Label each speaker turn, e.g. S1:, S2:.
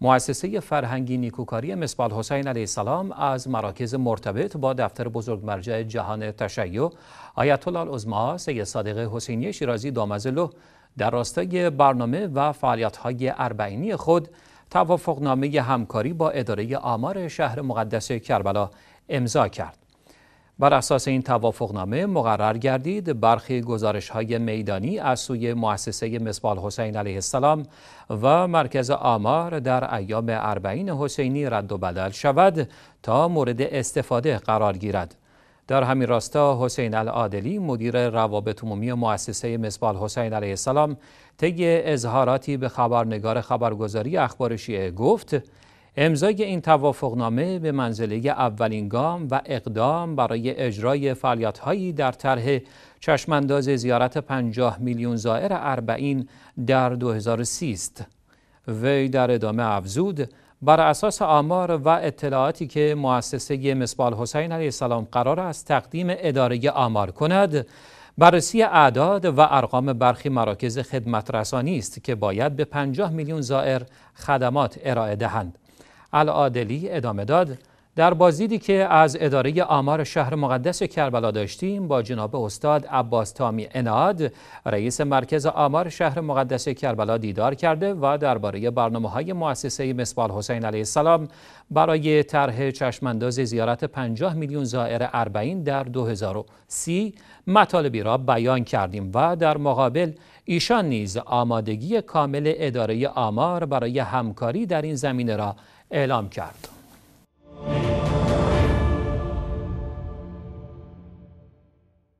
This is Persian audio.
S1: مؤسسه فرهنگی نیکوکاری مصبال حسین علیه السلام از مراکز مرتبط با دفتر بزرگ مرجع جهان تشیع آیت الله العظما سید صادق حسینی شیرازی دامزلو در راستای برنامه و فعالیت‌های اربعینی خود توافقنامه همکاری با اداره آمار شهر مقدس کربلا امضا کرد. بر اساس این توافقنامه مقرر گردید برخی گزارش های میدانی از سوی مؤسسه مصبال حسین علیه السلام و مرکز آمار در ایام اربعین حسینی رد و بدل شود تا مورد استفاده قرار گیرد. در همین راستا حسین العادلی مدیر روابط عمومی مؤسسه مصبال حسین علیه السلام طی اظهاراتی به خبرنگار خبرگزاری اخبار شیعه گفت امضای این توافقنامه به منزله اولین گام و اقدام برای اجرای فعالیت‌هایی در طرح چشمانداز زیارت 50 میلیون زائر اربعین در 2030 است. وی در ادامه افزود بر اساس آمار و اطلاعاتی که مؤسسه مسبال حسین علیه السلام قرار است تقدیم اداره آمار کند بررسی اعداد و ارقام برخی مراکز خدمت رسانی است که باید به 50 میلیون زائر خدمات ارائه دهند العادلی ادامه داد در بازدیدی که از اداره آمار شهر مقدس کربلا داشتیم با جناب استاد عباس تامی اناد رئیس مرکز آمار شهر مقدس کربلا دیدار کرده و درباره برنامه های مؤسسه مسبال حسین علیه السلام برای طرح چشمانداز زیارت 50 میلیون زائر اربعین در 2030 مطالبی را بیان کردیم و در مقابل ایشان نیز آمادگی کامل اداره آمار برای همکاری در این زمینه را اعلام کرد.